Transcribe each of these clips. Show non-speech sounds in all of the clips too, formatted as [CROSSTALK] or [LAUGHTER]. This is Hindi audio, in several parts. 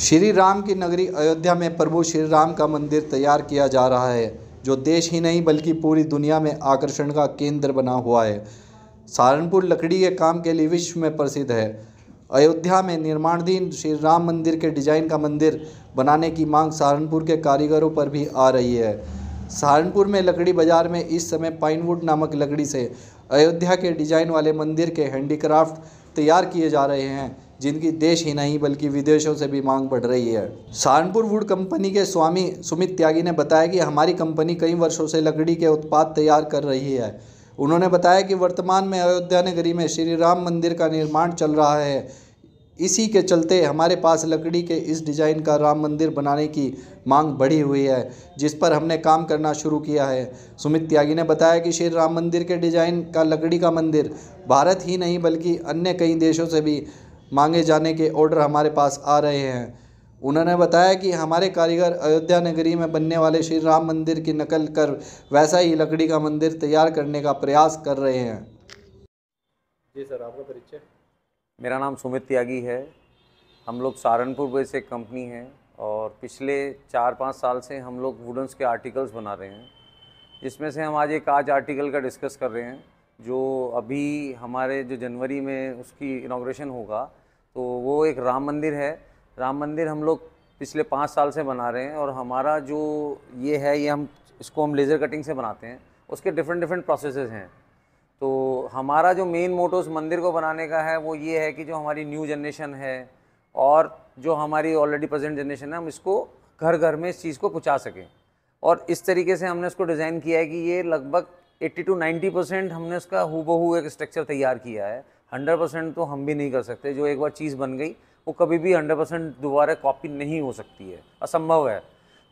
श्री राम की नगरी अयोध्या में प्रभु श्री राम का मंदिर तैयार किया जा रहा है जो देश ही नहीं बल्कि पूरी दुनिया में आकर्षण का केंद्र बना हुआ है सहारनपुर लकड़ी के काम के लिए विश्व में प्रसिद्ध है अयोध्या में निर्माणाधीन श्री राम मंदिर के डिजाइन का मंदिर बनाने की मांग सहारनपुर के कारीगरों पर भी आ रही है सहारनपुर में लकड़ी बाजार में इस समय पाइनवुड नामक लकड़ी से अयोध्या के डिजाइन वाले मंदिर के हैंडीक्राफ्ट तैयार किए जा रहे हैं जिनकी देश ही नहीं बल्कि विदेशों से भी मांग बढ़ रही है सहारनपुर वुड कंपनी के स्वामी सुमित त्यागी ने बताया कि हमारी कंपनी कई वर्षों से लकड़ी के उत्पाद तैयार कर रही है उन्होंने बताया कि वर्तमान में अयोध्या नगरी में श्री राम मंदिर का निर्माण चल रहा है इसी के चलते हमारे पास लकड़ी के इस डिज़ाइन का राम मंदिर बनाने की मांग बढ़ी हुई है जिस पर हमने काम करना शुरू किया है सुमित त्यागी ने बताया कि श्री राम मंदिर के डिज़ाइन का लकड़ी का मंदिर भारत ही नहीं बल्कि अन्य कई देशों से भी मांगे जाने के ऑर्डर हमारे पास आ रहे हैं उन्होंने बताया कि हमारे कारीगर अयोध्या नगरी में बनने वाले श्री राम मंदिर की नकल कर वैसा ही लकड़ी का मंदिर तैयार करने का प्रयास कर रहे हैं जी सर आपका परिचय मेरा नाम सुमित त्यागी है हम लोग सहारनपुर बेस एक कंपनी है और पिछले चार पाँच साल से हम लोग वुडन्स के आर्टिकल्स बना रहे हैं जिसमें से हम आज एक आज आर्टिकल का डिस्कस कर रहे हैं जो अभी हमारे जो जनवरी में उसकी इनाग्रेशन होगा तो वो एक राम मंदिर है राम मंदिर हम लोग पिछले पाँच साल से बना रहे हैं और हमारा जो ये है ये हम इसको हम लेज़र कटिंग से बनाते हैं उसके डिफरेंट डिफरेंट प्रोसेस हैं तो हमारा जो मेन मोटो उस मंदिर को बनाने का है वो ये है कि जो हमारी न्यू जनरेशन है और जो हमारी ऑलरेडी प्रेजेंट जनरेशन है हम इसको घर घर में इस चीज़ को पहुँचा सकें और इस तरीके से हमने उसको डिज़ाइन किया है कि ये लगभग 80 टू 90 परसेंट हमने उसका हु एक स्ट्रक्चर तैयार किया है हंड्रेड परसेंट तो हम भी नहीं कर सकते जो एक बार चीज़ बन गई वो कभी भी हंड्रेड परसेंट दोबारा कॉपी नहीं हो सकती है असंभव है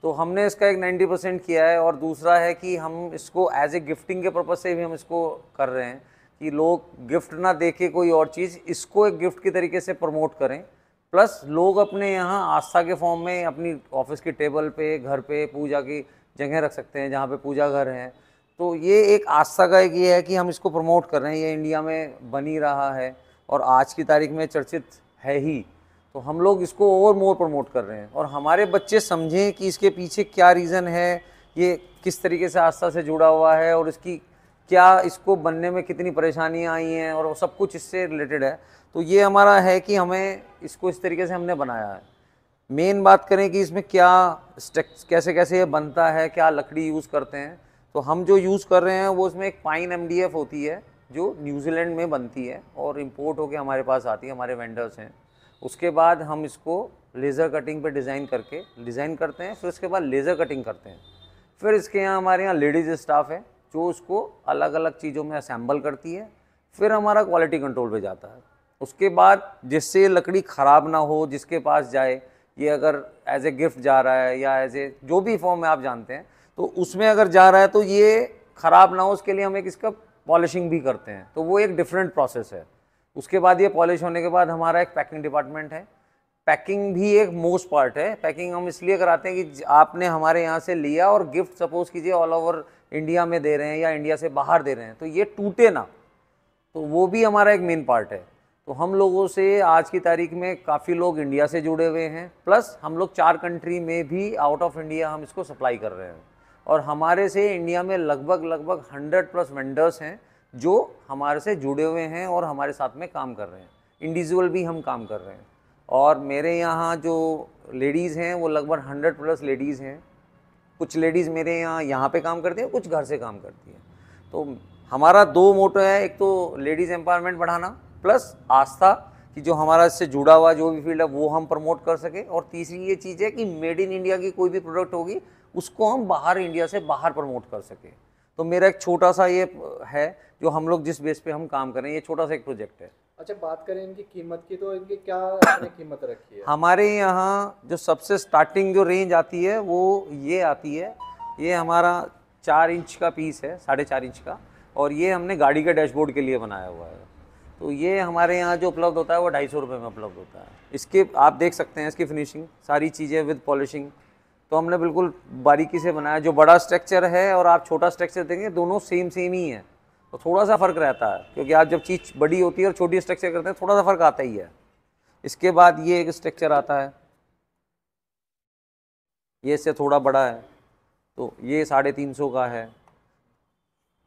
तो हमने इसका एक नाइन्टी परसेंट किया है और दूसरा है कि हम इसको एज ए गिफ्टिंग के पर्पज़ से भी हम इसको कर रहे हैं कि लोग गिफ्ट ना दे कोई और चीज़ इसको एक गिफ्ट के तरीके से प्रमोट करें प्लस लोग अपने यहाँ आस्था के फॉर्म में अपनी ऑफिस की टेबल पे घर पे पूजा की जगह रख सकते हैं जहाँ पे पूजा घर हैं तो ये एक आस्था का एक ये है कि हम इसको प्रमोट कर रहे हैं ये इंडिया में बनी रहा है और आज की तारीख में चर्चित है ही तो हम लोग इसको और मोर प्रमोट कर रहे हैं और हमारे बच्चे समझें कि इसके पीछे क्या रीज़न है ये किस तरीके से आस्था से जुड़ा हुआ है और इसकी क्या इसको बनने में कितनी परेशानियाँ आई हैं और सब कुछ इससे रिलेटेड है तो ये हमारा है कि हमें इसको इस तरीके से हमने बनाया है मेन बात करें कि इसमें क्या स्ट्रक्च कैसे कैसे ये बनता है क्या लकड़ी यूज़ करते हैं तो हम जो यूज़ कर रहे हैं वो उसमें एक पाइन एम होती है जो न्यूजीलैंड में बनती है और इम्पोर्ट होकर हमारे पास आती है हमारे वेंडर्स हैं उसके बाद हम इसको लेज़र कटिंग पे डिज़ाइन करके डिज़ाइन करते हैं फिर उसके बाद लेज़र कटिंग करते हैं फिर इसके यहाँ हमारे यहाँ लेडीज़ स्टाफ है जो उसको अलग अलग चीज़ों में असम्बल करती है फिर हमारा क्वालिटी कंट्रोल पे जाता है उसके बाद जिससे लकड़ी ख़राब ना हो जिसके पास जाए ये अगर एज ए गिफ्ट जा रहा है या एज ए जो भी फॉर्म में आप जानते हैं तो उसमें अगर जा रहा है तो ये ख़राब ना हो उसके लिए हम एक इसका पॉलिशिंग भी करते हैं तो वो एक डिफरेंट प्रोसेस है उसके बाद ये पॉलिश होने के बाद हमारा एक पैकिंग डिपार्टमेंट है पैकिंग भी एक मोस्ट पार्ट है पैकिंग हम इसलिए कराते हैं कि आपने हमारे यहाँ से लिया और गिफ्ट सपोज कीजिए ऑल ओवर इंडिया में दे रहे हैं या इंडिया से बाहर दे रहे हैं तो ये टूटे ना तो वो भी हमारा एक मेन पार्ट है तो हम लोगों से आज की तारीख में काफ़ी लोग इंडिया से जुड़े हुए हैं प्लस हम लोग चार कंट्री में भी आउट ऑफ इंडिया हम इसको सप्लाई कर रहे हैं और हमारे से इंडिया में लगभग लगभग हंड्रेड प्लस वेंडर्स हैं जो हमारे से जुड़े हुए हैं और हमारे साथ में काम कर रहे हैं इंडिविजुअल भी हम काम कर रहे हैं और मेरे यहाँ जो लेडीज़ हैं वो लगभग हंड्रेड प्लस लेडीज़ हैं कुछ लेडीज़ मेरे यहाँ यहाँ पे काम करती हैं कुछ घर से काम करती हैं तो हमारा दो मोटो है एक तो लेडीज़ एम्पावरमेंट बढ़ाना प्लस आस्था कि जो हमारा इससे जुड़ा हुआ जो भी फील्ड है वो हम प्रमोट कर सकें और तीसरी ये चीज़ है कि मेड इन इंडिया की कोई भी प्रोडक्ट होगी उसको हम बाहर इंडिया से बाहर प्रमोट कर सकें तो मेरा एक छोटा सा ये है जो हम लोग जिस बेस पे हम काम करें ये छोटा सा एक प्रोजेक्ट है अच्छा बात करें इनकी कीमत की तो इनकी क्या कीमत रखी है हमारे यहाँ जो सबसे स्टार्टिंग जो रेंज आती है वो ये आती है ये हमारा चार इंच का पीस है साढ़े चार इंच का और ये हमने गाड़ी के डैशबोर्ड के लिए बनाया हुआ है तो ये हमारे यहाँ जो उपलब्ध होता है वो ढाई सौ रुपये में उपलब्ध होता है इसके आप देख सकते हैं इसकी फिनिशिंग सारी चीज़ें विद पॉलिशिंग तो हमने बिल्कुल बारीकी से बनाया जो बड़ा स्ट्रक्चर है और आप छोटा स्ट्रक्चर देंगे दोनों सेम सेम ही है तो थोड़ा सा फ़र्क रहता है क्योंकि आप जब चीज़ बड़ी होती है और छोटी स्ट्रक्चर करते हैं थोड़ा सा फ़र्क आता ही है इसके बाद ये एक स्ट्रक्चर आता है ये इससे थोड़ा बड़ा है तो ये साढ़े तीन सौ का है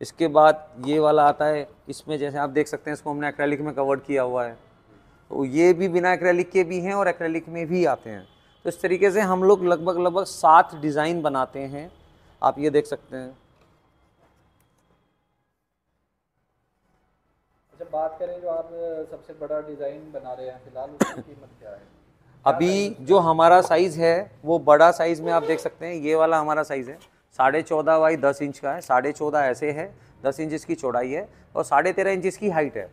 इसके बाद ये वाला आता है इसमें जैसे आप देख सकते हैं इसको हमने एक्रेलिक में कवर किया हुआ है तो ये भी बिना एक्रेलिक के भी हैं और एक्रेलिक में भी आते हैं तो इस तरीके से हम लोग लगभग लगभग सात डिज़ाइन बनाते हैं आप ये देख सकते हैं अच्छा बात करें जो आप सबसे बड़ा डिज़ाइन बना रहे हैं फिलहाल उसकी कीमत क्या है [COUGHS] अभी जो हमारा साइज़ है वो बड़ा साइज़ में आप देख सकते हैं ये वाला हमारा साइज़ है साढ़े चौदह बाई दस इंच का है साढ़े चौदह ऐसे है दस इंच इसकी चौड़ाई है और साढ़े तेरह इंच इसकी हाइट है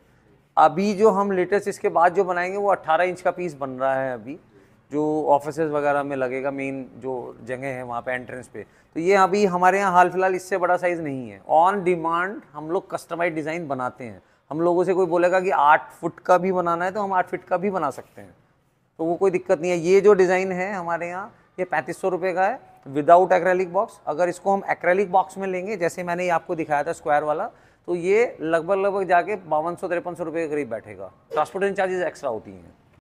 अभी जो हम लेटेस्ट इसके बाद जो बनाएंगे वो अट्ठारह इंच का पीस बन रहा है अभी जो ऑफिस वगैरह में लगेगा मेन जो जगह है वहाँ पे एंट्रेंस पे तो ये अभी हमारे यहाँ हाल फिलहाल इससे बड़ा साइज़ नहीं है ऑन डिमांड हम लोग कस्टमाइज डिज़ाइन बनाते हैं हम लोगों से कोई बोलेगा कि आठ फुट का भी बनाना है तो हम आठ फिट का भी बना सकते हैं तो वो कोई दिक्कत नहीं है ये जो डिज़ाइन है हमारे यहाँ ये पैंतीस सौ रुपये का है विदाउट एक्रेलिक बॉक्स अगर इसको हम एक्रेलिक बॉक्स में लेंगे जैसे मैंने ये आपको दिखाया था स्क्वायर वाला तो ये लगभग लगभग जाके बावन सौ तिरपन सौ रुपये के करीब बैठेगा ट्रांसपोर्टेशन चार्जेस एक्स्ट्रा होती हैं